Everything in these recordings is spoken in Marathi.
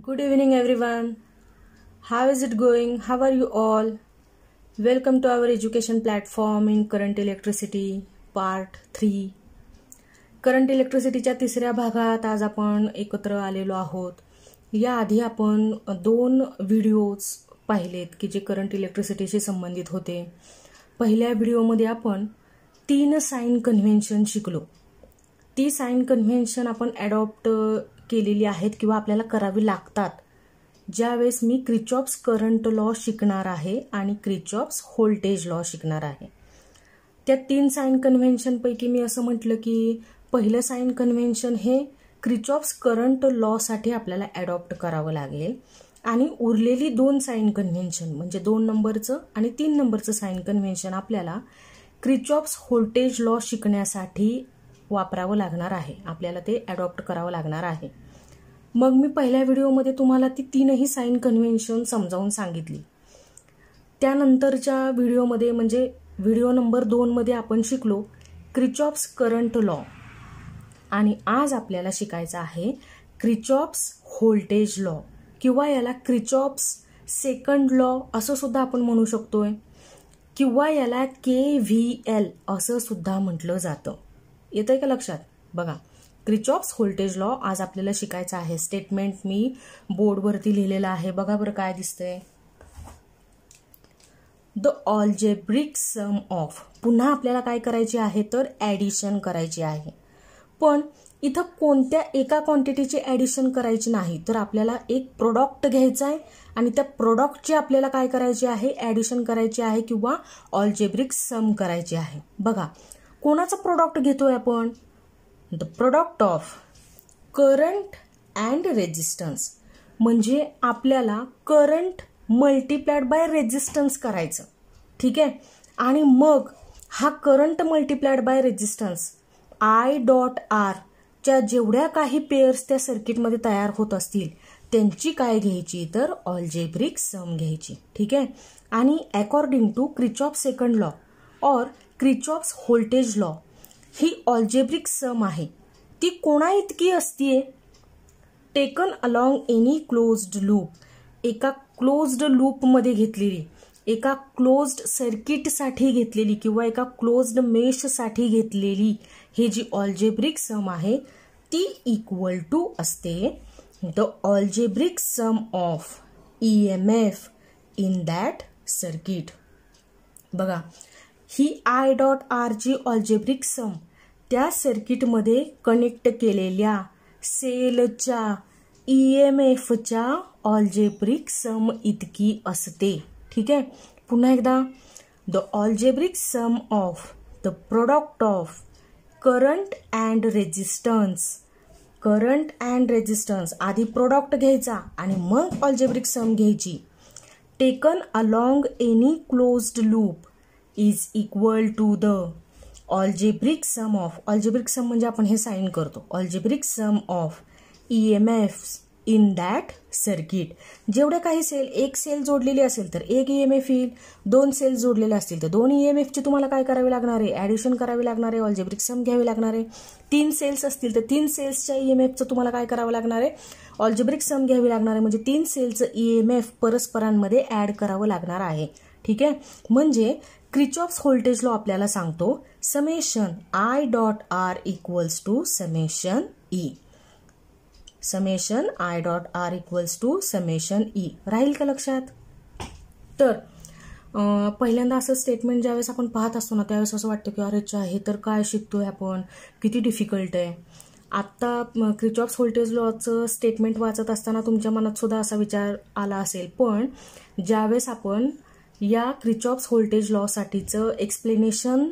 Good evening, everyone. How is it going? How are you all welcome to our education platform in current electricity part 3. Current इलेक्ट्रिसिटीच्या तिसऱ्या भागात आज आपण एकत्र आलेलो आहोत याआधी आपण दोन व्हिडिओज पाहिलेत की जे करंट इलेक्ट्रिसिटीशी संबंधित होते पहिल्या व्हिडिओमध्ये आपण तीन साईन कन्व्हेन्शन शिकलो ती साईन कन्व्हेन्शन आपण ॲडॉप्ट केलेली आहेत किंवा आपल्याला करावी लागतात ज्यावेळेस मी क्रिचॉप्स करंट लॉ शिकणार आहे आणि क्रिचॉप्स व्होल्टेज लॉ शिकणार आहे त्या तीन साईन कन्व्हेन्शनपैकी मी असं म्हटलं की पहिलं साईन कन्व्हेन्शन हे क्रिचॉप्स करंट लॉसाठी आपल्याला ॲडॉप्ट करावं लागेल आणि उरलेली दोन साईन कन्व्हेन्शन म्हणजे दोन नंबरचं आणि तीन नंबरचं साईन कन्व्हेन्शन आपल्याला क्रिचॉप्स व्होल्टेज लॉ शिकण्यासाठी वापरावं लागणार आहे आपल्याला ते ॲडॉप्ट करावं लागणार आहे मग मी पहिल्या व्हिडिओमध्ये तुम्हाला ती तीनही साईन कन्व्हेन्शन समजावून सांगितली त्यानंतरच्या व्हिडिओमध्ये म्हणजे व्हिडिओ नंबर दोनमध्ये आपण शिकलो क्रिचॉप्स करंट लॉ आणि आज आपल्याला शिकायचं आहे क्रिचॉप्स व्होल्टेज लॉ किंवा याला क्रिचॉप्स सेकंड लॉ असं सुद्धा आपण म्हणू शकतोय किंवा याला के व्ही एल असं सुद्धा म्हटलं जातं येतंय का लक्षात बघा क्रिचॉप्स व्होल्टेज लॉ आज आपल्याला शिकायचा आहे स्टेटमेंट मी बोर्डवरती लिहिलेलं आहे बघा बरं काय दिसतंय द ऑलजेब्रिक सम ऑफ पुन्हा आपल्याला काय करायची आहे तर ॲडिशन करायची आहे पण इथं कोणत्या एका क्वांटिटीची ॲडिशन करायची नाही तर आपल्याला एक प्रोडक्ट घ्यायचा आहे आणि त्या प्रोडक्टची आपल्याला काय करायची आहे ॲडिशन करायची आहे किंवा ऑलजेब्रिक सम करायची आहे बघा कोणाचा प्रोडक्ट घेतोय आपण the product of current and resistance म्हणजे आपल्याला करंट मल्टीप्लाइड बाय रेजिस्टन्स करायचं ठीक आहे आणि मग हा current multiplied by resistance I dot R च्या जेवढ्या काही पेयर्स त्या सर्किटमध्ये तयार होत असतील त्यांची काय घ्यायची तर जेब्रिक सम घ्यायची ठीक आहे आणि according to Kirchhoff second law और क्रिचॉप्स व्होल्टेज लॉ ही ऑल्जेब्रिक सम आहे ती कोणा इतकी असतीये taken along any closed loop एका क्लोज्ड लूपमध्ये घेतलेली एका क्लोज्ड सर्किटसाठी घेतलेली किंवा एका क्लोज्ड मेशसाठी घेतलेली हे जी ऑल्जेब्रिक सम आहे ती इक्वल टू असते the algebraic sum of E M F in that circuit बघा ही आय डॉट आर जी ऑल्जेब्रिक सम त्या सर्किटमध्ये कनेक्ट केलेल्या सेलच्या ई एम एफच्या ऑल्जेब्रिक सम इतकी असते ठीक आहे पुन्हा एकदा the algebraic sum of the product of current and resistance current and resistance आधी प्रोडक्ट घ्यायचा आणि मग ऑल्जेब्रिक सम घ्यायची taken along any closed loop is equal to the algebraic sum of algebraic sum म्हणजे आपण हे साईन करतो algebraic sum of E M F in that circuit जेवढे काही सेल एक सेल जोडलेली असेल तर एक ई एम एफ येईल दोन सेल जोडलेले असतील तर दोन ई e एम एफची तुम्हाला काय करावे लागणार आहे ॲडिशन करावी लागणार आहे ऑल्जेब्रिक सम घ्यावी लागणार आहे तीन सेल्स असतील तर तीन सेल्सच्या ई e एम एफचं तुम्हाला काय करावं लागणार आहे ऑल्जेब्रिक सम घ्यावी लागणार आहे म्हणजे तीन सेलचं ई एम एफ परस्परांमध्ये ॲड करावं लागणार आहे ठीक आहे म्हणजे क्रिचॉप्स व्होल्टेज लॉ आपल्याला सांगतो summation I dot R equals to summation E e. Summation I dot R equals to summation E e. राहील का लक्षात तर पहिल्यांदा असं स्टेटमेंट ज्यावेळेस आपण पाहत असतो ना त्यावेळेस असं वाटतं की अरेच्या हे तर काय शिकतोय आपण किती डिफिकल्ट आहे आत्ता क्रिचॉप्स व्होल्टेज लॉचं स्टेटमेंट वाचत असताना तुमच्या मनात सुद्धा असा विचार आला असेल पण ज्यावेळेस आपण या क्रिचॉप्स व्होल्टेज लॉसाठीचं एक्सप्लेनेशन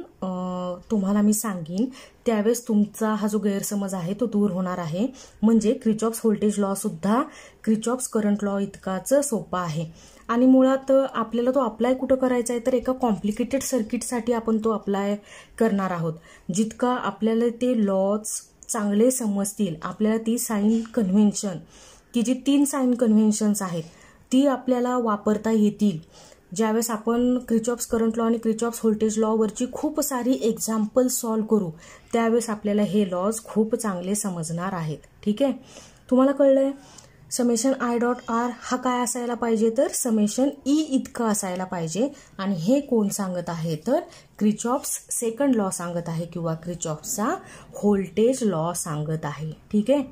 तुम्हाला मी सांगेन त्यावेळेस तुमचा हा जो गैरसमज आहे तो दूर होणार आहे म्हणजे क्रिचॉप्स व्होल्टेज लॉसुद्धा क्रिचॉप्स करंट लॉ इतकाच सोपा आहे आणि मुळात आपल्याला तो अप्लाय कुठं करायचा आहे तर एका कॉम्प्लिकेटेड सर्किटसाठी आपण तो अप्लाय करणार आहोत जितका आपल्याला ते लॉज चांगले समजतील आपल्याला ती साईन कन्व्हेन्शन की जी तीन साईन कन्व्हेन्शन्स आहेत ती आपल्याला वापरता येतील ज्यावेळेस आपण क्रिचॉप्स करंट लॉ आणि क्रिचॉप्स व्होल्टेज लॉवरची खूप सारी एक्झाम्पल सॉल्व करू त्यावेळेस आपल्याला हे लॉज खूप चांगले समजणार आहेत ठीक आहे तुम्हाला कळलंय समेशन आय डॉट आर हा काय असायला पाहिजे तर समेशन ई e इतकं असायला पाहिजे आणि हे कोण सांगत आहे तर क्रिचॉप्स सेकंड लॉ सांगत आहे किंवा क्रिचॉप्सचा व्होल्टेज लॉ सांगत आहे ठीक आहे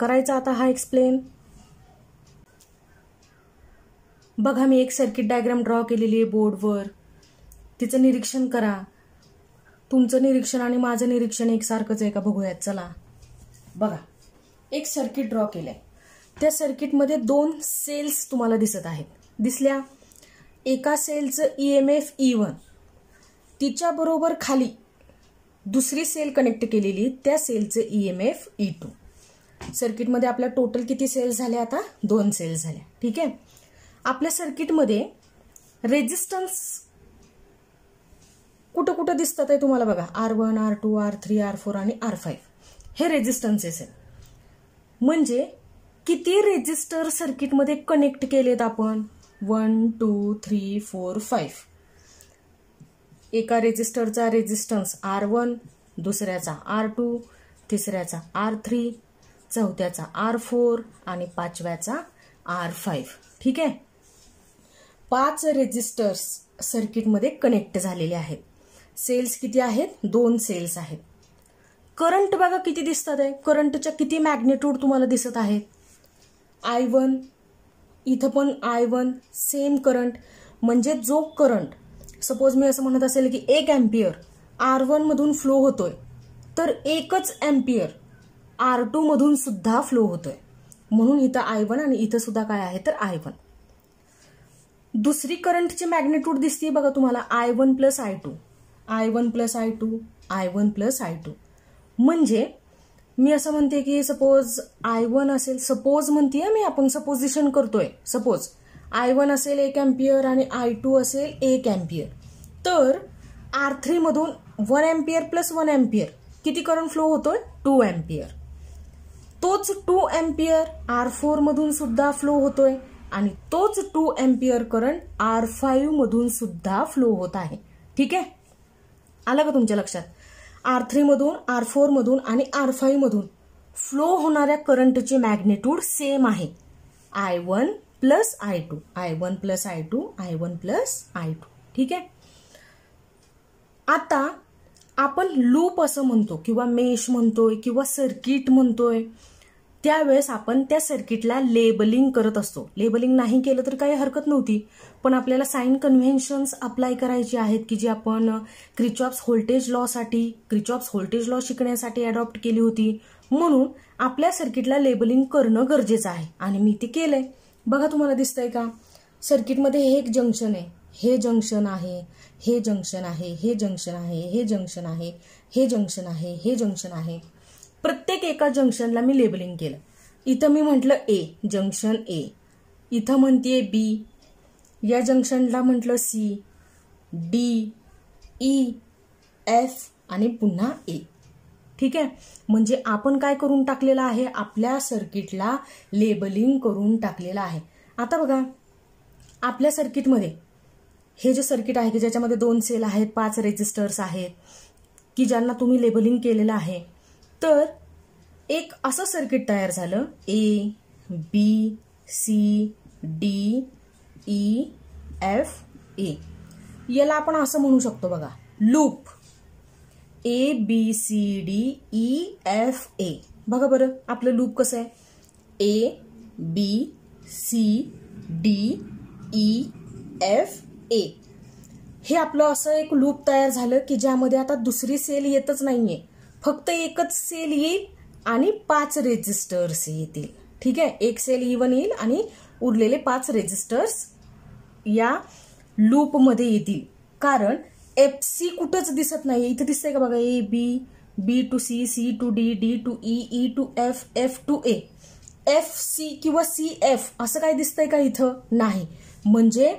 करायचा आता हा एक्सप्लेन बघा मी एक सर्किट डायग्राम ड्रॉ केलेली आहे बोर्डवर तिचं निरीक्षण करा तुमचं निरीक्षण आणि माझं निरीक्षण एकसारखंच आहे का बघूयात चला बघा एक सर्किट ड्रॉ केलं आहे त्या सर्किटमध्ये दोन सेल्स तुम्हाला दिसत आहेत दिसल्या एका सेलचं E e M F E e one तिच्याबरोबर खाली दुसरी सेल कनेक्ट केलेली त्या सेलचं E M F E two सर्किटमध्ये आपल्या टोटल किती सेल्स झाल्या आता दोन सेल्स झाल्या ठीक आहे आपल्या सर्किटमध्ये रेजिस्टन्स कुठं कुठं दिसतात आहे तुम्हाला बघा R one R two R three R four आणि आर फाईव्ह हे रेजिस्टन्सेस आहेत म्हणजे किती रेजिस्टर सर्किटमध्ये कनेक्ट केलेत आपण one two three four five एका रेजिस्टरचा रेजिस्टन्स आर वन दुसऱ्याचा आर टू तिसऱ्याचा आर थ्री चौथ्याचा आर फोर आणि पाचव्याचा आर फाईव्ह ठीक आहे पाच रेजिस्टर्स सर्किटमध्ये कनेक्ट झालेले आहेत सेल्स किती आहेत दोन सेल्स आहेत करंट बघा किती दिसतात आहे करंटच्या किती मॅग्नेट्यूड तुम्हाला दिसत आहेत आय वन इथं पण आय वन सेम करंट म्हणजे जो करंट सपोज मी असं म्हणत असेल की एक ॲम्पियर आर वनमधून फ्लो होतोय तर एकच एम्पियर आर टूमधून सुद्धा फ्लो होतोय म्हणून इथं आय वन आणि इथं सुद्धा काय आहे तर आय वन दुसरी करंटची मॅग्नेट्यूड दिसते बघा तुम्हाला I one plus I two I one plus I two I one plus I two म्हणजे मी असं म्हणते की सपोज आय वन असेल सपोज म्हणते मी आपण सपोजिशन करतोय सपोज आय वन असेल एक अँपियर आणि आय टू असेल एक अँपियर तर आर थ्रीमधून one ampere plus one ampere किती करंट फ्लो होतोय टू अँपियर तोच टू अँपियर आर मधून सुद्धा फ्लो होतोय आणि तोच two ampere current R five मधून सुद्धा फ्लो होत आहे ठीक आहे आलं का तुमच्या लक्षात आर थ्री मधून आर फोर मधून आणि आर फाईव्ह मधून फ्लो होणाऱ्या करंटची मॅग्नेट्यूड सेम आहे I one plus I two I one plus I two I one plus I two ठीक आहे आता आपण लूप असं म्हणतो किंवा मेश म्हणतोय किंवा सर्किट म्हणतोय त्यावेळेस आपण त्या सर्किटला लेबलिंग करत असतो लेबलिंग नाही केलं तर काही हरकत नव्हती पण आपल्याला साईन कन्व्हेन्शन्स अप्लाय करायची आहेत की जी आपण क्रिचॉप्स व्होल्टेज लॉसाठी क्रिचॉप्स व्होल्टेज लॉ शिकण्यासाठी अडॉप्ट केली होती म्हणून आपल्या सर्किटला लेबलिंग करणं गरजेचं आहे आणि मी ते केलंय बघा तुम्हाला दिसतंय का सर्किटमध्ये हे एक जंक्शन आहे हे जंक्शन आहे हे जंक्शन आहे हे जंक्शन आहे हे जंक्शन आहे हे जंक्शन आहे हे जंक्शन आहे प्रत्येक एका जंक्शनला मी लेबलिंग केलं इथं मी म्हटलं ए जंक्शन ए इथं म्हणते बी या जंक्शनला म्हटलं सी डी ई एफ आणि पुन्हा ए ठीक आहे म्हणजे आपण काय करून टाकलेलं आहे आपल्या सर्किटला लेबलिंग करून टाकलेलं आहे आता बघा आपल्या सर्किटमध्ये हे जे सर्किट आहे की ज्याच्यामध्ये दोन सेल आहेत पाच रेजिस्टर्स आहेत की ज्यांना तुम्ही लेबलिंग केलेलं आहे तर एक असं सर्किट तयार झालं A B C D E F A याला आपण असं म्हणू शकतो बघा loop A B C D E F A बघा बरं आपलं लूप कसं आहे A B C D E F A हे आपलं असं एक लूप तयार झालं की ज्यामध्ये आता दुसरी सेल येतच नाहीये फक्त एकच सेल येईल आणि पाच रेजिस्टर्स येतील ठीक आहे एक सेल इवन येईल आणि उरलेले पाच रेजिस्टर्स या लूपमध्ये येतील कारण एफ सी कुठंच दिसत नाही इथं दिसतंय का बघा A B B to C C to D D to E E to F F to A F C किंवा सी एफ असं काय दिसतंय का इथं नाही म्हणजे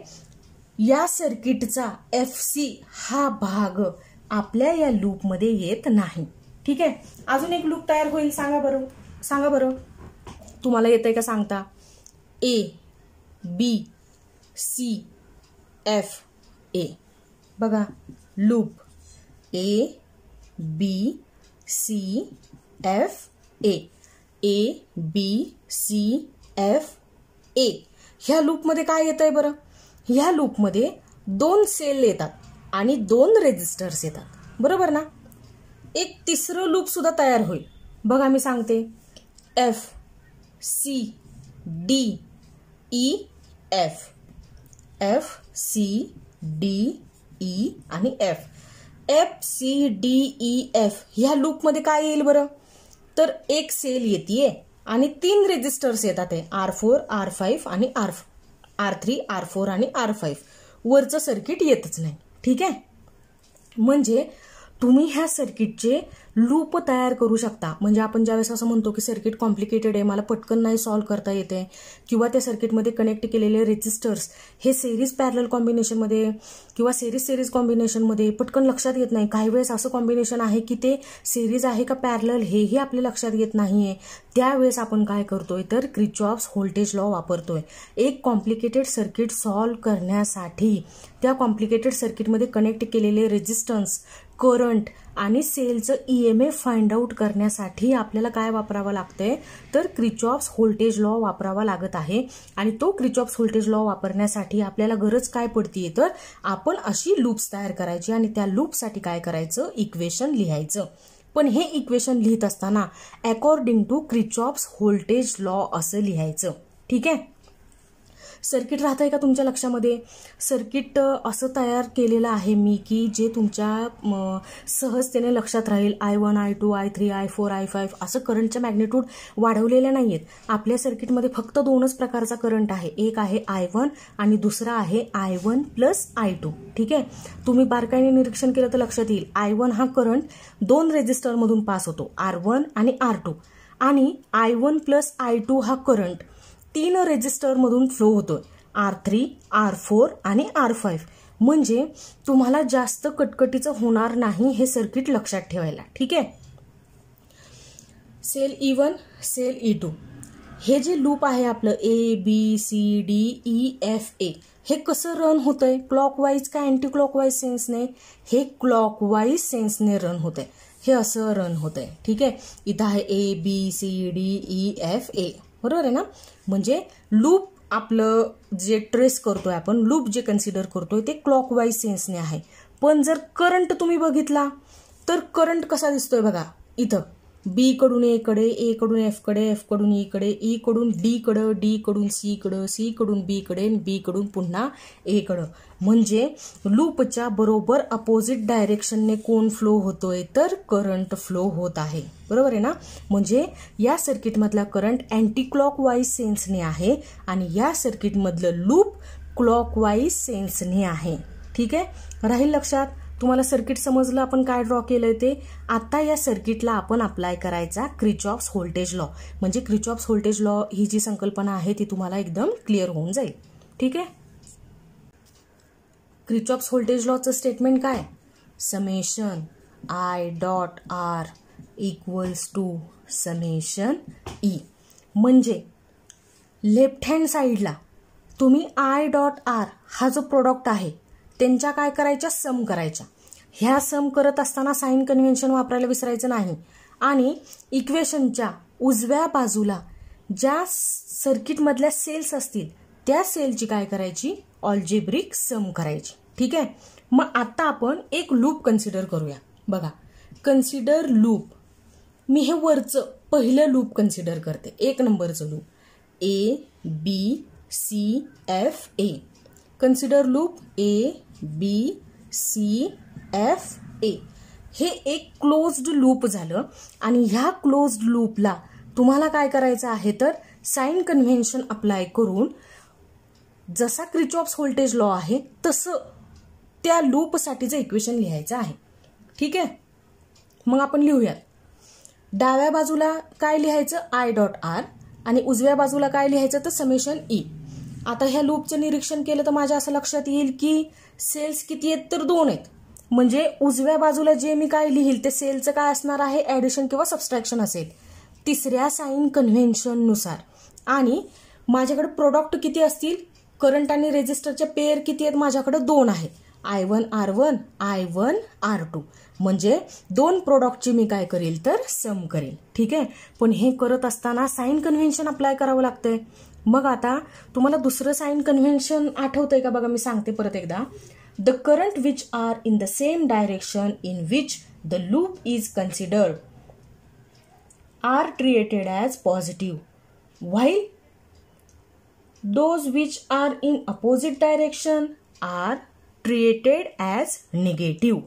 या सर्किटचा एफ सी हा भाग आपल्या या लूपमध्ये येत नाही ठीक आहे अजून एक लूप तयार होईल सांगा बरं सांगा बरं तुम्हाला येत का सांगता ए बी सी एफ ए बघा loop A B C F A A B C F A ह्या लूपमध्ये काय येत आहे बरं ह्या लूपमध्ये दोन सेल येतात आणि दोन रेजिस्टर्स येतात बरोबर ना एक तिसरं सुद्धा तयार होईल बघा मी सांगते F C D E F F C D E आणि F F C D E F ह्या लूपमध्ये काय येईल बरं तर एक सेल येते आणि तीन रेजिस्टर्स येतात आहे आर फोर आर फाईव्ह आणि R R three R four आणि आर फाईव्ह वरचं सर्किट येतच नाही ठीक आहे म्हणजे तुम्ही ह्या सर्किटचे लूप तयार करू शकता म्हणजे आपण ज्यावेळेस असं म्हणतो की सर्किट कॉम्प्लिकेटेड आहे मला पटकन नाही सॉल्व्ह करता येते किंवा त्या सर्किटमध्ये कनेक्ट केलेले रेजिस्टर्स हे सेरीज पॅरल कॉम्बिनेशनमध्ये किंवा सेरीज सेरीज कॉम्बिनेशनमध्ये पटकन लक्षात येत नाही काही वेळेस असं कॉम्बिनेशन आहे की ते सेरीज आहे का पॅरल हेही आपल्या लक्षात येत नाही आहे त्यावेळेस आपण काय करतोय तर क्रिचॉप्स व्होल्टेज लॉ वापरतोय एक कॉम्प्लिकेटेड सर्किट सॉल्व्ह करण्यासाठी त्या कॉम्प्लिकेटेड सर्किटमध्ये कनेक्ट केलेले रेजिस्टन्स करंट आणि सेलचं E M F find out करण्यासाठी आपल्याला काय वापरावं लागतंय तर क्रिचॉप्स व्होल्टेज लॉ वापरावा लागत आहे आणि तो क्रिचॉप्स व्होल्टेज लॉ वापरण्यासाठी आपल्याला गरज काय पडतीये तर आपण अशी लूप्स तयार करायची आणि त्या लूपसाठी काय करायचं इक्वेशन लिहायचं पण हे इक्वेशन लिहित असताना according to Kirchhoff's voltage law असं लिहायचं ठीक आहे सर्किट राहत आहे का तुमच्या लक्षामध्ये सर्किट असं तयार केलेलं आहे मी की जे तुमच्या सहजतेने लक्षात राहील I one I two I three I four I five असं करंटच्या मॅग्नेट्यूड वाढवलेल्या नाही आहेत आपल्या सर्किटमध्ये फक्त दोनच प्रकारचा करंट आहे एक आहे आय वन आणि दुसरा आहे I one plus I two ठीक आहे तुम्ही बारकाईने निरीक्षण केलं तर लक्षात येईल आय वन हा करंट दोन रेजिस्टरमधून पास होतो आर वन आणि आर टू आणि I one plus I two हा करंट तीन रेजिस्टरमधून फ्लो होतो आर थ्री आर फोर आणि आर फाईव्ह म्हणजे तुम्हाला जास्त कटकटीचं होणार नाही हे सर्किट लक्षात ठेवायला ठीक आहे cell E one cell E two हे जे लूप आहे आपलं A B C D E F A हे कसं रन होतं आहे क्लॉकवाईज का अँटी क्लॉकवाईज सेन्सने हे क्लॉकवाईज सेन्सने रन होतंय आहे हे असं रन होतं आहे ठीक आहे इथं आहे A B C D E F A बरोबर आहे ना म्हणजे लूप आपलं जे ट्रेस करतोय आपण लूप जे कन्सिडर करतोय ते क्लॉक वाईज सेन्सने आहे पण जर करंट तुम्ही बघितला तर करंट कसा दिसतोय बघा इथं बी कडून ए कडे ए कडून एफ कडे एफ कडून ई e कडे ई e कडून डी कडं डी कडून सी कडं सी कडून बी कडे बी कडून पुन्हा ए कडं म्हणजे लूपच्या बरोबर अपोजिट डायरेक्शनने कोण फ्लो होतोय तर करंट फ्लो होत आहे बरोबर आहे ना म्हणजे या सर्किटमधला करंट अँटी क्लॉक वाईज सेन्सने आहे आणि या सर्किटमधलं लूप क्लॉक वाईज सेन्सने आहे ठीक आहे राहील लक्षात तुम्हाला सर्किट समजलं आपण काय ड्रॉ केलंय ते आता या सर्किटला आपण अप्लाय करायचा क्रिचॉप्स व्होल्टेज लॉ म्हणजे क्रिचॉप्स व्होल्टेज लॉ ही जी संकल्पना आहे ती तुम्हाला एकदम क्लिअर होऊन जाईल ठीक आहे क्रिचॉप्स व्होल्टेज लॉचं स्टेटमेंट काय summation I dot R equals to summation E म्हणजे लेफ्ट हँड साईडला तुम्ही आय डॉट आर हा जो प्रोडक्ट आहे त्यांच्या काय करायच्या सम करायच्या ह्या सम करत असताना साईन कन्व्हेन्शन वापरायला विसरायचं नाही आणि इक्वेशनच्या उजव्या बाजूला ज्या सर्किटमधल्या सेल्स असतील त्या सेलची काय करायची ऑल्जेब्रिक सम करायची ठीक आहे मग आता आपण एक लूप कन्सिडर करूया बघा कन्सिडर लूप मी हे वरचं पहिलं लूप कन्सिडर करते एक नंबरचं loop A B C F A consider loop A B C F A हे एक क्लोज्ड लूप झालं आणि ह्या क्लोज्ड लूपला तुम्हाला काय करायचं आहे तर साईन कन्व्हेन्शन अप्लाय करून जसा क्रिचॉप्स व्होल्टेज लॉ आहे तसं त्या लूपसाठीचं इक्वेशन लिहायचं आहे ठीक आहे मग आपण लिहूयात डाव्या बाजूला काय लिहायचं आय डॉट आर आणि उजव्या बाजूला काय लिहायचं तर समेशन ई e. आता ह्या लूपचं निरीक्षण केलं तर माझ्या असं लक्षात येईल की सेल्स किती आहेत तर दोन आहेत म्हणजे उजव्या बाजूला जे मी काय लिहिल ते सेलचं काय असणार आहे ॲडिशन किंवा सबस्ट्रॅक्शन असेल तिसऱ्या साईन कन्व्हेन्शननुसार आणि माझ्याकडे प्रोडक्ट किती असतील करंट आणि रेजिस्टरचे पेअर किती आहेत माझ्याकडे दोन आहे I one R one I one R two म्हणजे दोन प्रोडक्टची मी काय करेल तर सम करेल ठीक आहे पण हे करत असताना साईन कन्व्हेन्शन अप्लाय करावं लागतंय मग आता तुम्हाला दुसरं कन्वेन्शन कन्व्हेन्शन आठवतंय का बघा मी सांगते परत एकदा the current which are in the same direction in which the loop is considered are treated as positive while those which are in opposite direction are treated as negative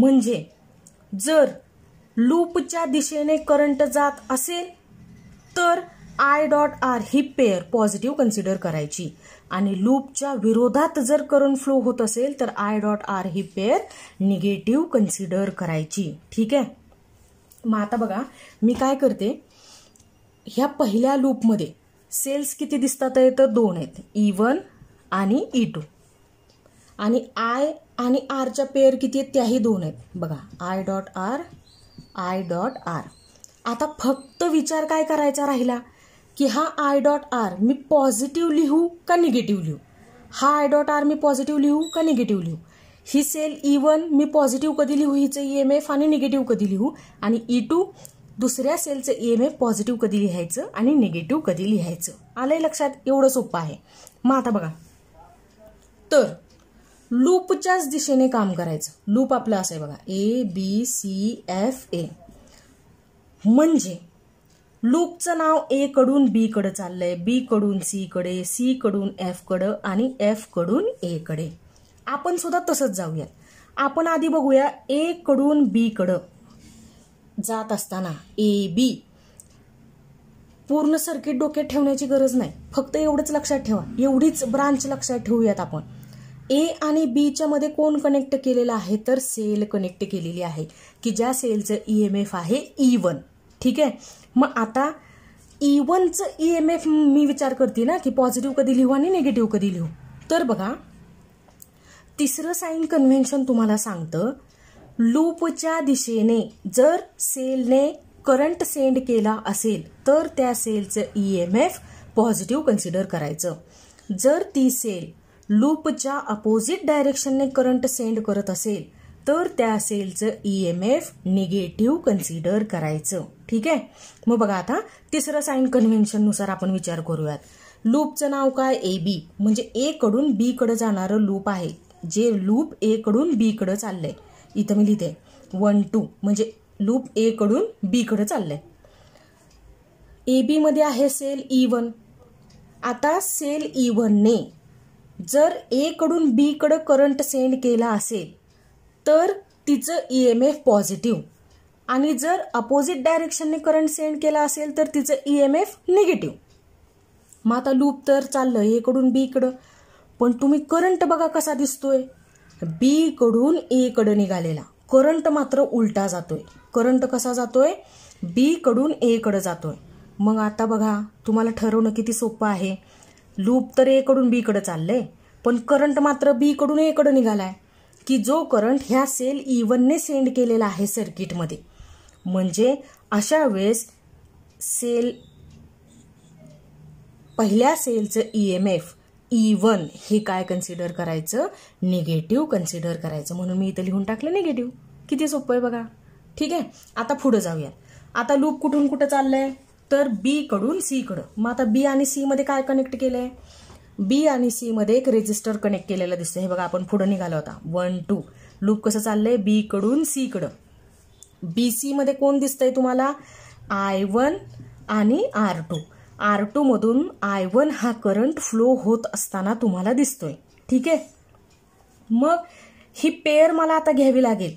म्हणजे जर लूपच्या दिशेने करंट जात असेल तर आय डॉट आर ही पेअर पॉझिटिव्ह कन्सिडर करायची आणि लूपच्या विरोधात जर करंट फ्लो होत असेल तर आय डॉट आर ही पेअर निगेटिव्ह कन्सिडर करायची ठीक आहे मग आता बघा मी काय करते ह्या पहिल्या लूपमध्ये सेल्स किती दिसतात आहे तर दोन आहेत ई e वन आणि ई e टू आणि आय आणि आरच्या पेअर किती आहेत त्याही दोन आहेत बघा I dot R I dot R आता फक्त विचार काय करायचा राहिला की हा आय डॉट आर मी पॉझिटिव्ह लिहू का निगेटिव्ह लिहू हा आय डॉट आर मी पॉझिटिव्ह लिहू का निगेटिव्ह लिहू ही सेल ई वन मी पॉझिटिव्ह कधी लिहू हिचं ई एम एफ आणि निगेटिव्ह कधी लिहू आणि ई e टू दुसऱ्या सेलचं ई एम एफ पॉझिटिव्ह कधी लिहायचं आणि निगेटिव्ह कधी लिहायचं आलंय लक्षात एवढं सोपं आहे मग आता बघा तर लूपच्याच दिशेने काम करायचं लूप आपलं असं आहे बघा ए बी सी एफ ए म्हणजे लूपचं नाव ए कडून बी कडे चाललंय बी कडून सी कडे सी कडून एफ कडे आणि एफ कडून ए कडे आपण सुद्धा तसंच जाऊयात आपण आधी बघूया ए कडून बी कडे जात असताना ए बी पूर्ण सर्किट डोक्यात ठेवण्याची गरज नाही फक्त एवढंच लक्षात ठेवा एवढीच ब्रांच लक्षात ठेवूयात आपण ए आणि बीच्या मध्ये कोण कनेक्ट केलेला आहे तर सेल कनेक्ट केलेली आहे की ज्या सेलचं ई एम एफ आहे ई e वन ठीक आहे मग आता इवनचं ई एम एफ मी विचार करते ना की पॉझिटिव्ह कधी लिहू आणि निगेटिव्ह कधी लिहू तर बघा तिसरं साईन कन्व्हेन्शन तुम्हाला सांगतं लूपच्या दिशेने जर सेलने करंट सेंड केला असेल तर त्या सेलचं E M F positive consider करायचं जर ती सेल लूपच्या अपोजिट डायरेक्शनने करंट सेंड करत असेल तर त्या सेलचं E M F negative consider करायचं ठीक आहे मग बघा आता तिसरं साईन कन्व्हेन्शननुसार आपण विचार करूयात लूपचं नाव काय ए बी म्हणजे ए कडून बी कडे जाणारं लूप आहे जे लूप ए कडून बी कडे चाललंय इथं मी लिहिते वन टू म्हणजे लूप ए कडून बी कडे चाललंय ए बी मध्ये आहे सेल ई वन आता सेल ई वनने जर ए कडून बी कडे करंट सेंड केला असेल तर तिचं ई एम एफ पॉझिटिव्ह आणि जर अपोजिट डायरेक्शनने करंट सेंड केला असेल तर तिचं ई एम एफ निगेटिव्ह मग आता लूप तर चाललं एकडून बी पण तुम्ही करंट बघा कसा दिसतोय बीकडून एकडं निघालेला करंट मात्र उलटा जातोय करंट कसा जातोय बीकडून एकडं जातोय मग आता बघा तुम्हाला ठरवणं किती सोपं आहे लूप तर एकडून बीकडं चाललंय पण करंट मात्र बीकडून एकडं निघालाय की जो करंट ह्या सेल ई वनने सेंड केलेला आहे सर्किटमध्ये म्हणजे अशा वेळेस सेल पहिल्या सेलचं E M F E one हे काय कन्सिडर करायचं निगेटिव्ह कन्सिडर करायचं म्हणून मी इथं लिहून टाकलं निगेटिव्ह किती सोपं आहे बघा ठीक आहे आता पुढं जाऊयात आता लूप कुठून कुठं चाललंय तर बी कडून सी कडं मग आता बी आणि सी मध्ये काय कनेक्ट केलंय बी आणि सी मध्ये एक रेजिस्टर कनेक्ट केलेला दिसतं हे बघा आपण पुढं निघालो होता वन टू लूप कसं चाललंय बी कडून सी कडं बी सीमध्ये कोण दिसतंय तुम्हाला आय वन आणि आर टू आर टू मधून आय वन हा करंट फ्लो होत असताना तुम्हाला दिसतोय ठीक आहे मग ही पेअर मला आता घ्यावी लागेल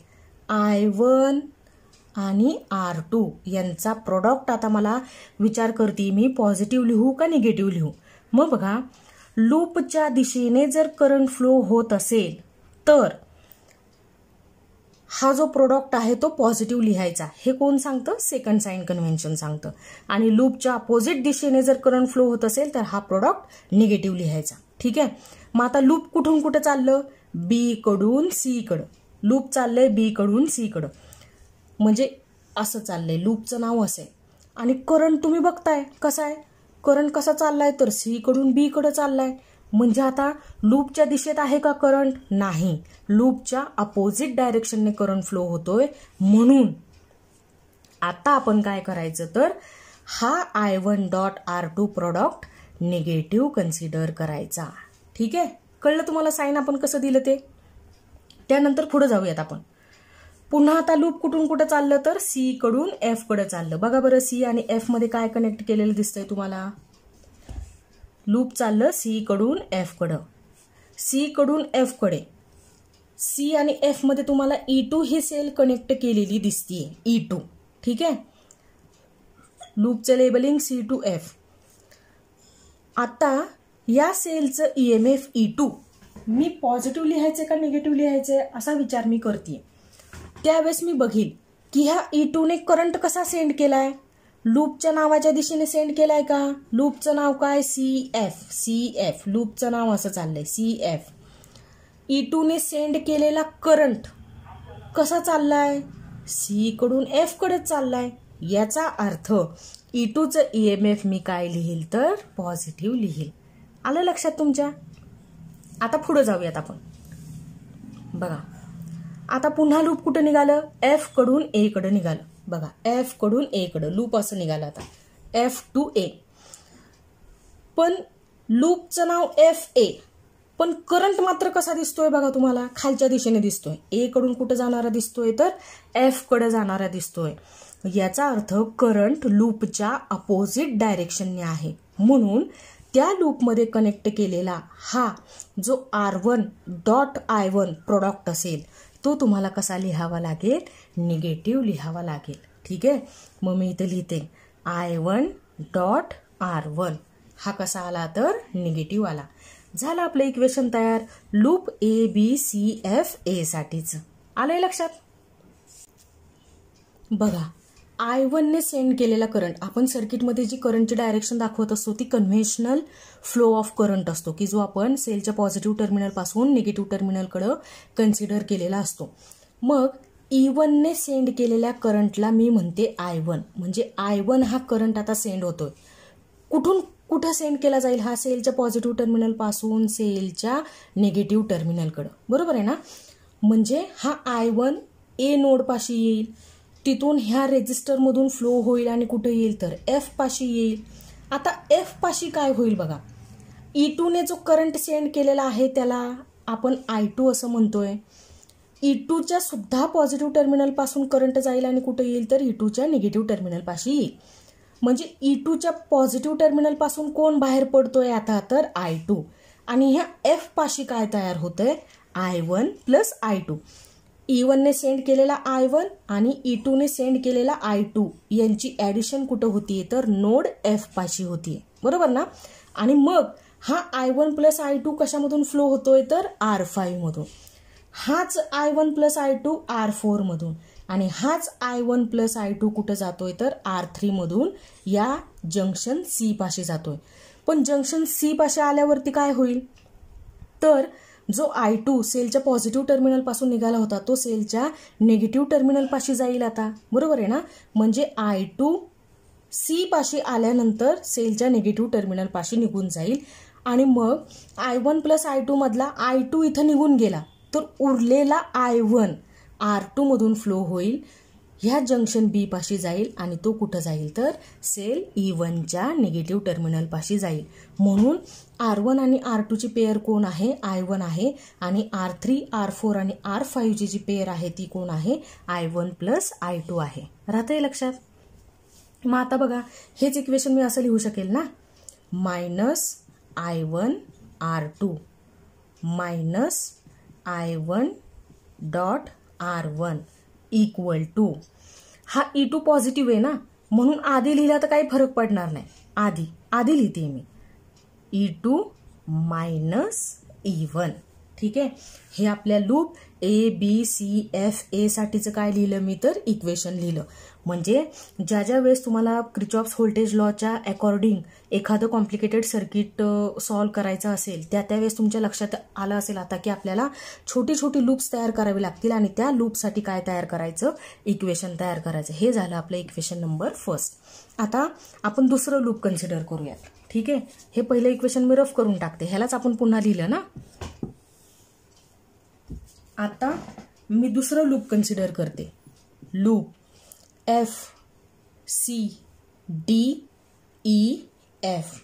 आय वन आणि आर टू यांचा प्रॉडक्ट आता मला विचार करते मी पॉझिटिव्ह लिहू का निगेटिव्ह लिहू मग बघा लूपच्या दिशेने जर करंट फ्लो होत असेल तर हा जो प्रोडक्ट आहे तो पॉझिटिव्ह लिहायचा हे कोण सांगतं सेकंड साईन कन्व्हेन्शन सांगतं आणि लूपच्या अपोजिट दिशेने जर करंट फ्लो होत असेल तर हा प्रोडक्ट निगेटिव्ह लिहायचा ठीक आहे मग आता लूप कुठून कुठं चाललं बी कडून सी कडं लूप चाललंय बी कडून सी कडं म्हणजे असं चाललंय लूपचं नाव असं आहे आणि करंट तुम्ही बघताय कसा आहे करंट कसा चाललाय तर सी कडून बी कडं चाललाय म्हणजे आता लूपच्या दिशेत आहे का करंट नाही लूपच्या अपोजिट डायरेक्शनने करंट फ्लो होतोय म्हणून आता आपण काय करायचं तर हा I one dot R two product negative consider करायचा ठीक आहे कळलं तुम्हाला साईन आपण कसं दिलं ते त्यानंतर पुढे जाऊयात आपण पुन्हा आता लूप कुठून कुठं चाललं तर सी कडून एफ कडे चाललं बघा बरं सी आणि एफ मध्ये काय कनेक्ट केलेलं दिसतंय तुम्हाला लूप चाललं सी एफकडं एफ एफकडे सी आणि एफमध्ये तुम्हाला ई e टू ही सेल कनेक्ट केलेली दिसतीये ई e टू ठीक आहे लूपचं लेबलिंग सी टू एफ आता या सेलचं E M F E two मी पॉझिटिव्ह लिहायचं का निगेटिव्ह लिहायचं आहे असा विचार मी करते त्यावेळेस मी बघील की ह्या ई टूने करंट कसा सेंड केला आहे लूपच्या नावाच्या दिशेने सेंड केलाय का लूपचं नाव काय सी एफ सी एफ लूपचं नाव असं चाललंय सी एफ ई टूने सेंड केलेला करंट कसा चाललाय सीकडून चालला चाललाय याचा अर्थ ई टूचं ई एम एफ मी काय लिहिल तर पॉझिटिव्ह लिहील आलं लक्षात तुमच्या आता पुढे जाऊयात आपण बघा आता पुन्हा लूप कुठं निघालं एफकडून एकडं निघालं बघा एफ ए एकडं लूप असं निघालं आता एफ टू ए पण लूपचं नाव एफ ए पण करंट मात्र कसा दिसतोय बघा तुम्हाला खालच्या दिशेने दिसतोय ए कडून कुठं जाणारा दिसतोय तर एफ कडे जाणारा दिसतोय याचा अर्थ करंट लूपच्या अपोजिट डायरेक्शनने आहे म्हणून त्या लूपमध्ये कनेक्ट केलेला हा जो R one dot I one product असेल तो तुम्हाला कसा लिहावा लागेल निगेटिव्ह लिहावा लागेल ठीक आहे मग मी इथं लिहिते I one dot R one हा कसा आला तर निगेटिव्ह आला झालं आपलं इक्वेशन तयार loop A B C F एसाठीचं आलंय लक्षात बघा आय वनने सेंड केलेला करंट आपण सर्किटमध्ये जी करंटची डायरेक्शन दाखवत असतो ती कन्व्हेन्शनल फ्लो ऑफ करंट असतो की जो आपण सेलच्या पॉझिटिव्ह टर्मिनलपासून निगेटिव्ह टर्मिनलकडं कन्सिडर केलेला असतो मग ई वनने सेंड केलेल्या करंटला मी म्हणते आय वन म्हणजे आय वन हा करंट आता सेंड होतोय कुठून कुठं सेंड केला जाईल हा सेलच्या पॉझिटिव्ह टर्मिनलपासून सेलच्या निगेटिव्ह टर्मिनलकडं बरोबर आहे ना म्हणजे हा आय वन ए नोडपाशी येईल तिथून ह्या रेजिस्टरमधून फ्लो होईल आणि कुठं येईल तर एफ पाशी येईल आता एफ पाशी काय होईल बघा ई e टूने जो करंट सेंड केलेला आहे त्याला आपण आय टू असं म्हणतोय ई e टूच्या सुद्धा पॉझिटिव्ह टर्मिनलपासून करंट जाईल आणि कुठं येईल तर ई टूच्या निगेटिव्ह टर्मिनलपाशी येईल म्हणजे ई टूच्या पॉझिटिव्ह टर्मिनलपासून कोण बाहेर पडतोय आता तर आय टू आणि ह्या एफ पाशी काय तयार होतंय I one plus I two E e ने सेंड केलेला आय वन आणि ई टूने सेंड केलेला आय टू यांची ॲडिशन कुठं होतीये तर नोड एफ पाशी होतीये बरोबर ना आणि मग हा I one plus I two कशामधून फ्लो होतोय तर आर फाईव्हमधून हाच I one plus I two R फोरमधून आणि हाच I one plus I two कुठं जातोय तर आर थ्रीमधून या जंक्शन सी पाशी जातोय पण जंक्शन सी पाशी आल्यावरती काय होईल तर जो आय टू सेलच्या पॉझिटिव्ह टर्मिनलपासून निघाला होता तो सेलच्या निगेटिव्ह टर्मिनलपाशी जाईल आता बरोबर आहे ना म्हणजे आय टू सीपाशी आल्यानंतर सेलच्या निगेटिव्ह टर्मिनलपाशी निघून जाईल आणि मग आय वन प्लस आय टूमधला आय टू इथं निघून गेला तर उरलेला आय वन आर टूमधून फ्लो होईल ह्या जंक्शन बी पाशी जाईल आणि तो कुठं जाईल तर सेल ई वनच्या निगेटिव्ह टर्मिनलपाशी जाईल म्हणून आर वन आणि आर टूची पेअर कोण आहे आय वन आहे आणि आर थ्री आर फोर आणि आर फाईव्हची जी पेअर आहे ती कोण आहे I one plus I two आहे राहतंय लक्षात मग आता बघा हेच इक्वेशन मी असं लिहू शकेल ना minus I one R two minus I one dot R one equal to हा ई टू पॉझिटिव्ह आहे ना म्हणून आधी लिहिला तर काही फरक पडणार नाही आधी आधी लिहिते मी E two minus E one ठीक आहे हे आपल्या loop A B C F A साठीचं काय लिहिलं मी तर इक्वेशन लिहिलं म्हणजे ज्या ज्या वेळेस तुम्हाला क्रिचॉप्स व्होल्टेज लॉच्या अकॉर्डिंग एखादं कॉम्प्लिकेटेड सर्किट सॉल्व करायचं असेल त्या त्यावेळेस तुमच्या लक्षात आलं असेल आता की आपल्याला छोटी छोटी लूप्स तयार करावी लागतील आणि त्या लूपसाठी काय तयार करायचं इक्वेशन तयार करायचं हे झालं आपलं इक्वेशन नंबर फर्स्ट आता आपण दुसरं लूप कन्सिडर करूयात ठीक आहे हे पहिलं इक्वेशन मी रफ करून टाकते ह्यालाच आपण पुन्हा लिहिलं ना आता मी दुसरं लूप कन्सिडर करते loop F C D E F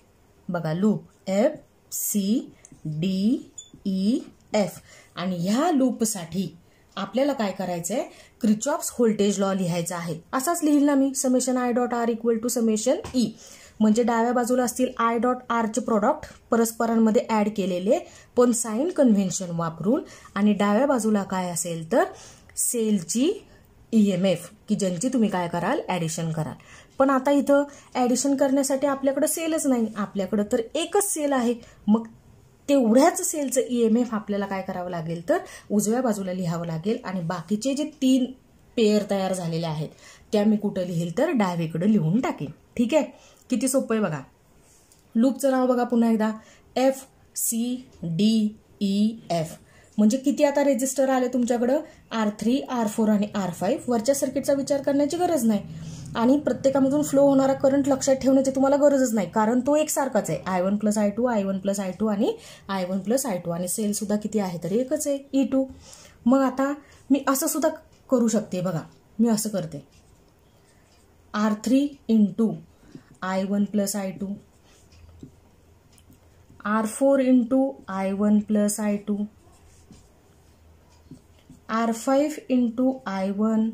बघा loop F C D E F आणि ह्या लूपसाठी आपल्याला काय करायचं आहे क्रिचॉप्स व्होल्टेज लॉ लिहायचा आहे असाच लिहिल ना मी summation I dot R equal to summation E म्हणजे डाव्या बाजूला असतील आय डॉट आरचे प्रॉडक्ट परस्परांमध्ये ॲड केलेले पण साईन कन्व्हेन्शन वापरून आणि डाव्या बाजूला काय असेल तर सेलची ई एम एफ की ज्यांची तुम्ही काय कराल ॲडिशन कराल पण आता इथं ॲडिशन करण्यासाठी आपल्याकडं सेलच नाही आपल्याकडं तर एकच सेल आहे मग तेवढ्याच सेलचं ई एम एफ आपल्याला काय करावं लागेल तर उजव्या बाजूला लिहावं लागेल आणि बाकीचे जे तीन पेयर तयार झालेले आहेत त्या मी कुठं लिहील तर डावीकडं लिहून टाकेन ठीक आहे किती सोपं आहे बघा लूपचं नाव बघा पुन्हा एकदा F C D E F म्हणजे किती आता रेजिस्टर आले तुमच्याकडं आर थ्री आर फोर आणि आर फाईव्ह वरच्या सर्किटचा विचार करण्याची गरज नाही आणि प्रत्येकामधून फ्लो होणारा करंट लक्षात ठेवण्याची तुम्हाला गरजच नाही कारण तो एकसारखाच आहे I one plus I two I one plus I two आणि I one plus I two आणि सेलसुद्धा किती आहे तरी एकच आहे ई e टू मग आता मी असं सुद्धा करू शकते बघा मी असं करते R three into I one plus I two R four into I one plus I two R five into I one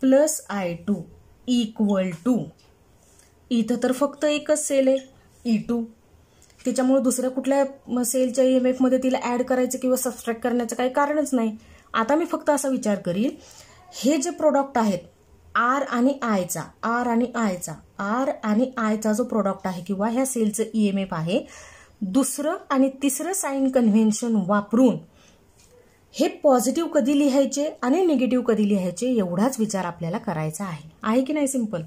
plus I two equal to इथं तर फक्त एकच सेल आहे ई e टू त्याच्यामुळे दुसऱ्या कुठल्या सेलच्या ई e एम एफमध्ये तिला ॲड करायचं किंवा सबस्ट्रॅक्ट करण्याचं काही कारणच नाही आता मी फक्त असा विचार करील हे जे प्रोडक्ट आहेत आर आणि आयचा आर आणि आयचा आर आणि आयचा जो प्रोडक्ट आहे किंवा ह्या सेलचं ई एम एफ आहे दुसरं आणि तिसरं साईन कन्व्हेन्शन वापरून हे पॉझिटिव्ह कधी लिहायचे आणि निगेटिव्ह कधी लिहायचे एवढाच विचार आपल्याला करायचा आहे आहे की नाही सिंपल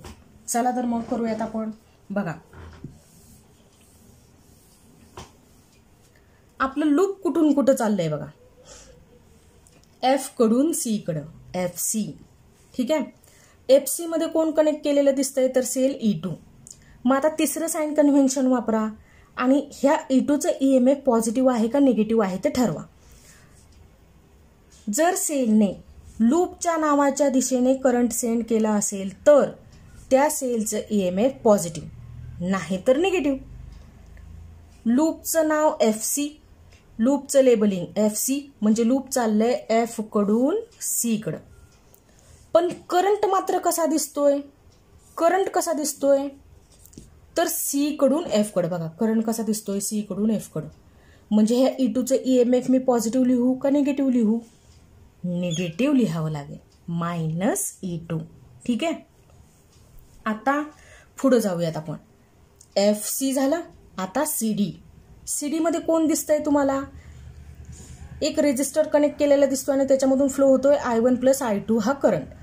चला तर मग करूयात आपण बघा आपलं लूप कुठून कुठं चाललंय बघा एफ कडून सी कडं एफ सी ठीक आहे एफ सीमध्ये कोण कनेक्ट केलेलं दिसतंय तर सेल ई टू मग आता तिसरं साईन कन्व्हेन्शन वापरा आणि ह्या ई टूचं ई एम एफ पॉझिटिव्ह आहे का निगेटिव्ह आहे ते ठरवा जर सेलने लूपच्या नावाच्या दिशेने करंट सेंड केला असेल तर त्या सेलचं ई एम एफ पॉझिटिव्ह नाही तर निगेटिव्ह लूपचं नाव एफ सी लूपचं लेबलिंग एफ सी म्हणजे लूप चाललंय एफकडून सीकडं पण करंट मात्र कसा दिसतोय करंट कसा दिसतोय तर सीकडून एफकडं बघा करंट कसा दिसतोय सीकडून एफकडं म्हणजे ह्या ई टूचं ई एम एफ मी पॉझिटिव्ह लिहू का निगेटिव्ह लिहू निगेटिव्ह लिहावं लागेल मायनस ई टू ठीक आहे आता पुढं जाऊयात आपण एफ सी झाला आता सी डी सी डीमध्ये कोण दिसतंय तुम्हाला एक रेजिस्टर कनेक्ट केलेला दिसतो आणि त्याच्यामधून फ्लो होतोय I one plus I two हा करंट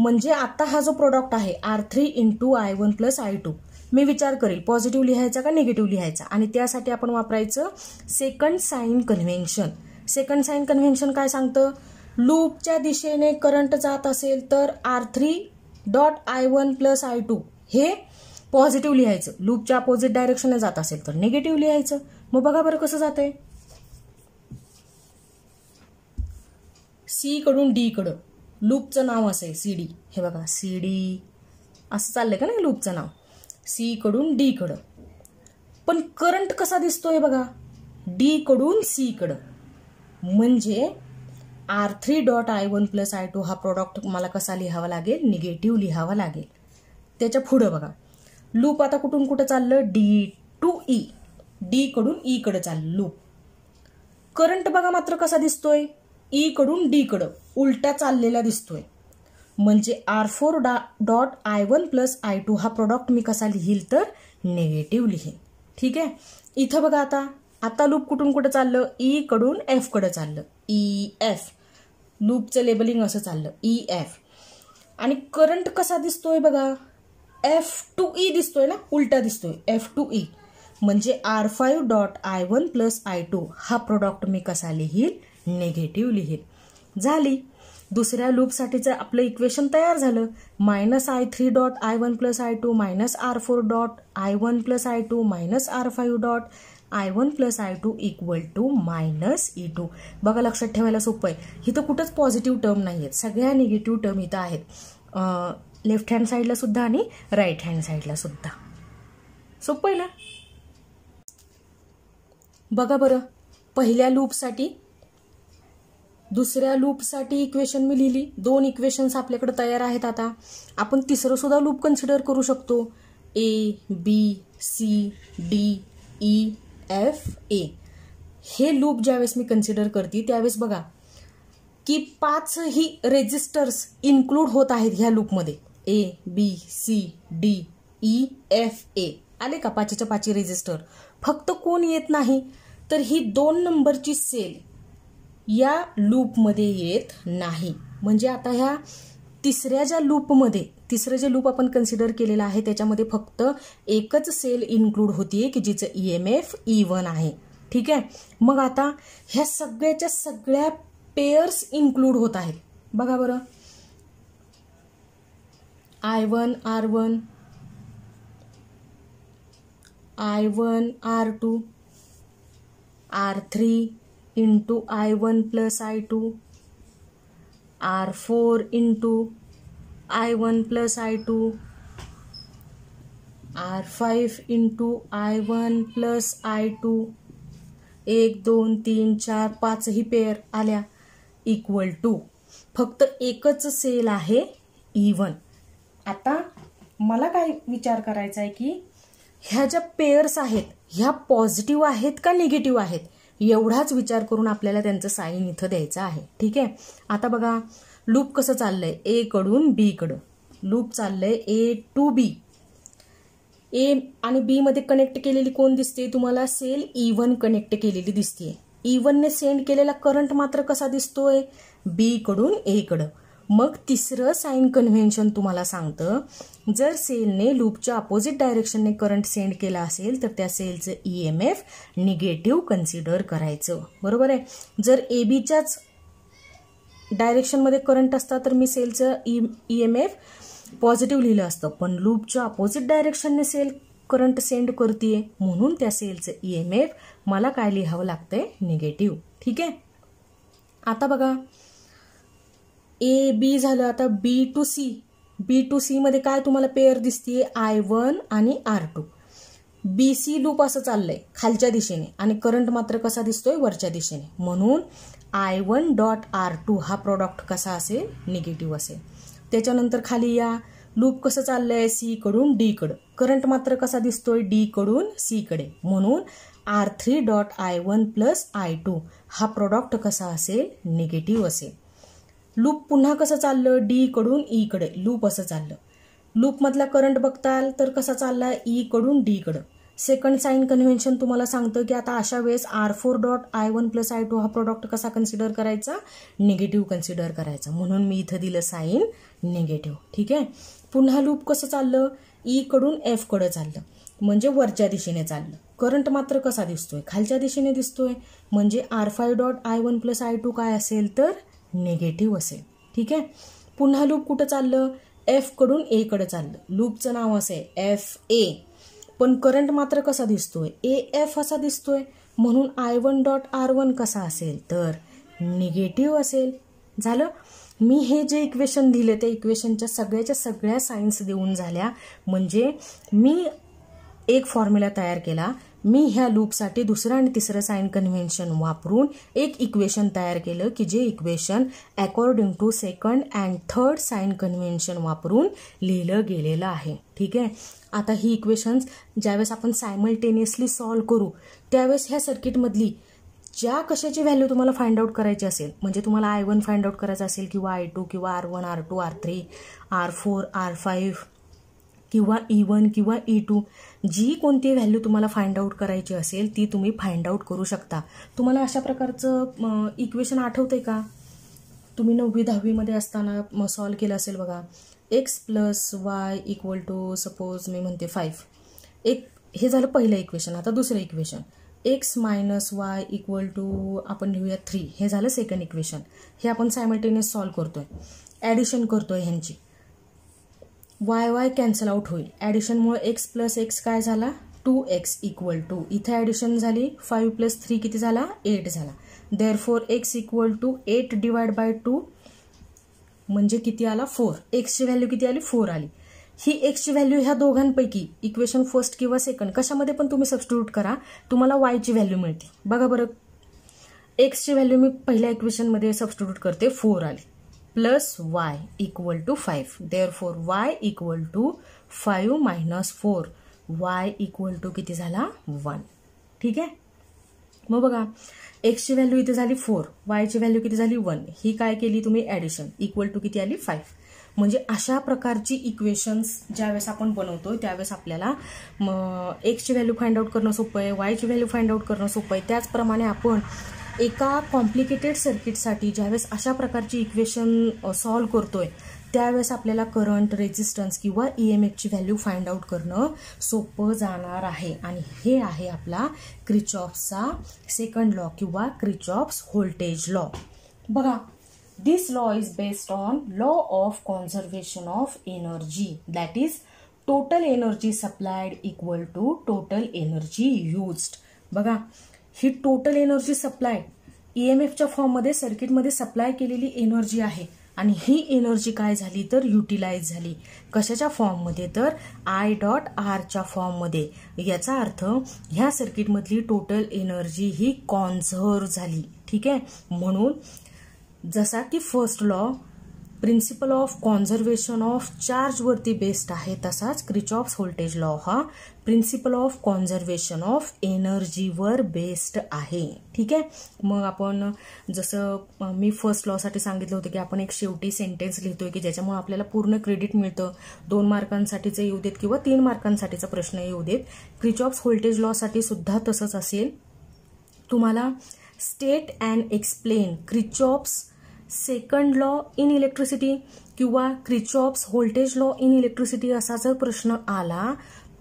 म्हणजे आता हा जो प्रोडक्ट आहे R three into I one plus I two मी विचार करेल पॉझिटिव्ह लिहायचा का निगेटिव्ह लिहायचा आणि त्यासाठी आपण वापरायचं second sign convention second sign convention काय सांगतं लूपच्या दिशेने करंट जात असेल तर R three dot I one plus I two हे पॉझिटिव्ह लिहायचं लूपच्या अपोजिट डायरेक्शनने जात असेल तर निगेटिव्ह लिहायचं मग बघा बरं कसं जात आहे सी कडून डी कडं लूपचं नाव असं आहे सी डी हे बघा सी डी असं चाललंय का नाही लूपचं नाव सी कडून डी कडं पण करंट कसा दिसतोय बघा डी कडून सी कडं म्हणजे R three dot I one plus I two हा प्रॉडक्ट मला कसा लिहावा लागेल निगेटिव्ह लिहावा लागेल त्याच्या पुढं बघा लूप आता कुठून कुठं चाललं डी टू ई ई ईकडं चाललं लूप करंट बघा मात्र कसा दिसतोय ईकडून e डीकडं उलट्या चाललेला दिसतोय म्हणजे आर फोर डा dot I one plus I two हा प्रॉडक्ट मी कसा लिहील तर निगेटिव्ह लिहीन ठीक आहे इथं बघा आता आता लूप कुठून कुठं चाललं ईकडून e एफकडं चाललं E e F loop labelling असं चाललं ई e एफ आणि करंट कसा दिसतोय बघा एफ टू ई दिसतोय ना उलटा दिसतोय एफ टू ई म्हणजे R five dot I one plus I two हा प्रोडक्ट मी कसा लिहील निगेटिव्ह लिहील झाली दुसऱ्या लूपसाठीचं आपलं इक्वेशन तयार झालं minus I three dot I one plus I two minus R four dot I one plus I two minus R five dot I one plus I two equal to minus E two बघा लक्षात ठेवायला सोपं आहे इथं कुठंच पॉझिटिव्ह टर्म नाही आहेत सगळ्या निगेटिव्ह टर्म इथं आहेत लेफ्ट हँड साईडला सुद्धा आणि राईट हँड साईडला सुद्धा सोपं आहे ना बघा बरं पहिल्या लूपसाठी दुसऱ्या लूपसाठी इक्वेशन मी लिहिली दोन इक्वेशन्स आपल्याकडे तयार आहेत आता आपण तिसरं सुद्धा लूप कन्सिडर करू शकतो A B C D E F A हे लूप ज्यावेळेस मी कन्सिडर करते त्यावेळेस बघा की पाचही रेजिस्टर्स इन्क्लूड होत आहेत ह्या लूपमध्ये A B C D E F A आले का पाचीच्या पाची रेजिस्टर फक्त कोण येत नाही तर ही दोन नंबरची सेल या लूपमध्ये येत नाही म्हणजे आता ह्या तिसऱ्या ज्या लूपमध्ये तिसरं जे लूप आपण कन्सिडर केलेलं आहे त्याच्यामध्ये फक्त एकच सेल इन्क्लूड होतीये की जिचं E M F E one आहे ठीक आहे मग आता ह्या सगळ्याच्या सगळ्या पेयर्स इन्क्लूड होत आहेत बघा बरं I one R one I one R two R three into I one plus I two R four into I one plus I two R five into I one plus I two एक दोन तीन चार पाचही पेअर आल्या इक्वल टू फक्त एकच सेल आहे इवन e आता मला काय विचार करायचा आहे की ह्या ज्या पेअर्स आहेत ह्या पॉझिटिव्ह आहेत का निगेटिव्ह आहेत एवढाच विचार करून आपल्याला त्यांचं साईन इथं द्यायचं आहे ठीक आहे आता बघा लूप कसं चाललंय ए कडून बी कडं लूप चाललंय ए टू बी ए आणि बी मध्ये कनेक्ट केलेली कोण दिसते तुम्हाला सेल ई कनेक्ट केलेली दिसते ई e ने सेंड केलेला करंट मात्र कसा दिसतोय बी कडून ए कडं मग तिसरं साईन कन्व्हेन्शन तुम्हाला सांगतं जर सेलने लूपच्या अपोजिट डायरेक्शनने करंट सेंड केला असेल तर त्या सेलचं E M F negative consider करायचं बरोबर आहे जर ए बीच्याच डायरेक्शनमध्ये करंट असता तर मी सेलचं ई एम एफ पॉझिटिव्ह लिहिलं असतं पण लूपच्या अपोजिट डायरेक्शनने सेल करंट सेंड करते म्हणून त्या सेलचं ई एम एफ मला काय लिहावं लागतंय निगेटिव्ह ठीक आहे आता बघा ए बी झालं आता B to C B to सीमध्ये काय तुम्हाला पेअर दिसते आय वन आणि R two B C loop असं चाललंय खालच्या दिशेने आणि करंट मात्र कसा दिसतोय वरच्या दिशेने म्हणून I one dot R two हा प्रॉडक्ट कसा असेल निगेटिव्ह असेल त्याच्यानंतर खाली या लूप कसं चाललं आहे सीकडून डीकडं करंट मात्र कसा दिसतोय डीकडून सीकडे म्हणून R three dot I one plus I two हा प्रॉडक्ट कसा असेल निगेटिव्ह असेल लूप पुन्हा कसं चाललं डी कडून ई e कडे लूप असं चाललं लूपमधला करंट बघताल तर कसा चालला ई e कडून डी कडं सेकंड साईन कन्व्हेन्शन तुम्हाला सांगतं की आता अशा वेळेस R four dot I one plus I two हा प्रोडक्ट कसा कन्सिडर करायचा निगेटिव्ह कन्सिडर करायचा म्हणून मी इथं दिलं साईन निगेटिव्ह ठीक आहे पुन्हा लूप कसं चाललं एफ e एफकडं चाललं म्हणजे वरच्या दिशेने चाललं करंट मात्र कसा दिसतोय खालच्या दिशेने दिसतोय म्हणजे R five dot I one plus I two काय असेल तर निगेटिव्ह असेल ठीक आहे पुन्हा लूप कुठं चाललं एफकडून एकडं चाललं लूपचं नाव असं आहे एफ ए पण करंट मात्र कसा दिसतोय ए एफ असा दिसतोय म्हणून I one dot R one कसा असेल तर निगेटिव्ह असेल झालं मी हे जे इक्वेशन दिलं त्या इक्वेशनच्या सगळ्याच्या सगळ्या सायन्स देऊन झाल्या म्हणजे मी एक फॉर्म्युला तयार केला मी ह्या लूपसाठी दुसरं आणि तिसरं साईन कन्व्हेन्शन वापरून एक इक्वेशन तयार केलं की जे equation according to second and third sign convention वापरून लिहिलं गेलेलं आहे ठीक आहे आता ही इक्वेशन्स ज्यावेळेस आपण सायमल्टेनियसली सॉल्व करू त्यावेळेस ह्या सर्किटमधली ज्या कशाची व्हॅल्यू तुम्हाला फाइंड आउट करायची असेल म्हणजे तुम्हाला आय वन फाइंड आउट करायचं असेल किंवा आय टू किंवा R one R two R three R four R five किंवा ई e वन किंवा ई e टू जी कोणती व्हॅल्यू तुम्हाला फाइंड आऊट करायची असेल ती तुम्ही फाइंड आऊट करू शकता तुम्हाला अशा प्रकारचं इक्वेशन आठवते का तुम्ही नववी दहावीमध्ये असताना सॉल्व केलं असेल बघा X plus Y equal to suppose मी म्हणते फाईव्ह एक हे झालं पहिलं इक्वेशन आता दुसरं equation X minus Y equal to आपण लिहूया थ्री हे झालं सेकंड इक्वेशन हे आपण सायमल्टेनियस सॉल्व करतोय ॲडिशन करतोय ह्यांची वाय वाय कॅन्सल आउट होईल ॲडिशनमुळे एक्स प्लस एक्स काय झाला टू एक्स इक्वल टू इथे ॲडिशन झाली फाईव्ह प्लस थ्री किती झाला एट झाला there four X equal to eight divide by two म्हणजे किती आला फोर एक्सची व्हॅल्यू किती आली फोर आली ही एक्सची व्हॅल्यू ह्या दोघांपैकी इक्वेशन फर्स्ट किंवा सेकंड कशामध्ये पण तुम्ही सबस्टिट्यूट करा तुम्हाला वायची व्हॅल्यू मिळते बघा बरं एक्सची व्हॅल्यू मी पहिल्या इक्वेशनमध्ये सबस्टिट्यूट करते फोर आली plus Y equal to five there four Y equal to five minus four Y equal to किती झाला वन ठीक आहे मग बघा एक्सची व्हॅल्यू इथे झाली फोर वायची व्हॅल्यू किती झाली वन ही काय केली तुम्ही ॲडिशन इक्वल टू किती आली फाईव्ह म्हणजे अशा प्रकारची इक्वेशन्स ज्यावेळेस आपण बनवतो त्यावेळेस आपल्याला मग एक्सची व्हॅल्यू फाइंड आउट करणं सोपं आहे वायची व्हॅल्यू फाइंड आउट करणं सोपं आहे त्याचप्रमाणे आपण एका कॉम्प्लिकेटेड सर्किटसाठी ज्यावेळेस अशा प्रकारची इक्वेशन सॉल्व करतोय त्यावेळेस आपल्याला करंट रेजिस्टन्स किंवा ई एम एफची व्हॅल्यू फाइंड आउट करणं सोपं जाणार आहे आणि हे आहे आपला क्रिचॉप्सचा सेकंड लॉ किंवा क्रिचॉप्स व्होल्टेज लॉ बघा this law is based on law of conservation of energy that is total energy supplied equal to total energy used बघा ही total energy supply E M एफच्या फॉर्ममध्ये सर्किटमध्ये सप्लाय केलेली एनर्जी आहे आणि ही एनर्जी काय झाली तर युटिलाइज झाली कशाच्या फॉर्ममध्ये तर आय डॉट आरच्या फॉर्ममध्ये याचा अर्थ ह्या सर्किटमधली टोटल एनर्जी ही कॉन्झर्व झाली ठीक आहे म्हणून जसा की first law principle of conservation of चार्जवरती बेस्ड आहे तसाच क्रिचॉप्स व्होल्टेज लॉ हा प्रिन्सिपल ऑफ कॉन्झर्वेशन ऑफ एनर्जीवर बेस्ड आहे ठीक आहे मग आपण जसं मी फर्स्ट लॉसाठी सांगितलं होतं की आपण एक शेवटी सेंटेन्स लिहितोय की ज्याच्यामुळे आपल्याला पूर्ण क्रेडिट मिळतं दोन मार्कांसाठीचं येऊ देत किंवा तीन मार्कांसाठीचा प्रश्न येऊ देत क्रिचॉप्स व्होल्टेज लॉसाठी सुद्धा तसंच असेल तुम्हाला state and explain Kirchhoff's second law in electricity किंवा Kirchhoff's voltage law in electricity असा जर प्रश्न आला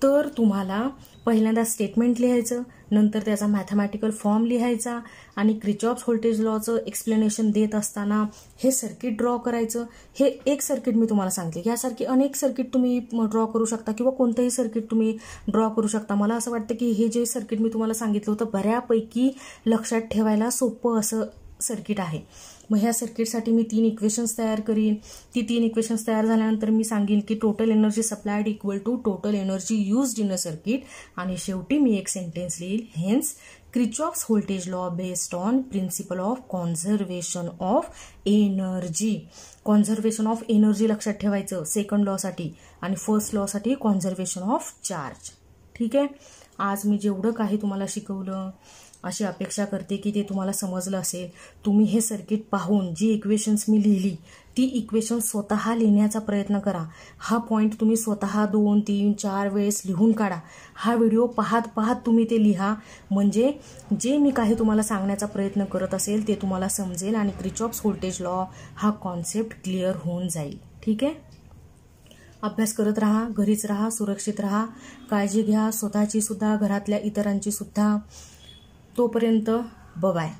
तर तुम्हाला पहिल्यांदा स्टेटमेंट लिहायचं नंतर त्याचा मॅथमॅटिकल फॉर्म लिहायचा आणि क्रिचॉप्स व्होल्टेज लॉचं एक्सप्लेनेशन देत असताना हे सर्किट ड्रॉ करायचं हे एक सर्किट मी तुम्हाला सांगते यासारखी अनेक सर्किट तुम्ही ड्रॉ करू शकता किंवा कोणतंही सर्किट तुम्ही ड्रॉ करू शकता मला असं वाटतं की हे जे सर्किट मी तुम्हाला सांगितलं होतं बऱ्यापैकी लक्षात ठेवायला सोपं असं सर्किट आहे मग ह्या सर्किटसाठी मी तीन इक्वेशन्स तयार करीन ती तीन इक्वेशन्स तयार झाल्यानंतर मी सांगेन की total energy supplied equal to total energy use in a circuit आणि शेवटी मी एक सेंटेन्स लिहील हेन्स ऑफ्स voltage law based on principle of conservation of energy conservation of energy लक्षात ठेवायचं सेकंड लॉसाठी आणि फर्स्ट लॉसाठी कॉन्झर्वेशन ऑफ चार्ज ठीक आहे आज मी जेवढं काही तुम्हाला शिकवलं अशी अपेक्षा करते की ते तुम्हाला समजलं असेल तुम्ही हे सर्किट पाहून जी इक्वेशन्स मी लिहिली ती इक्वेशन स्वतः लिहिण्याचा प्रयत्न करा हा पॉईंट तुम्ही स्वतः दोन तीन चार वेळेस लिहून काढा हा व्हिडिओ पाहत पाहत तुम्ही ते लिहा म्हणजे जे मी काही तुम्हाला सांगण्याचा प्रयत्न करत असेल ते तुम्हाला समजेल आणि क्रिचॉप्स व्होल्टेज लॉ हा कॉन्सेप्ट क्लिअर होऊन जाईल ठीक आहे अभ्यास करत राहा घरीच राहा सुरक्षित राहा काळजी घ्या स्वतःची सुद्धा घरातल्या इतरांची सुद्धा तोपर्यंत बबाय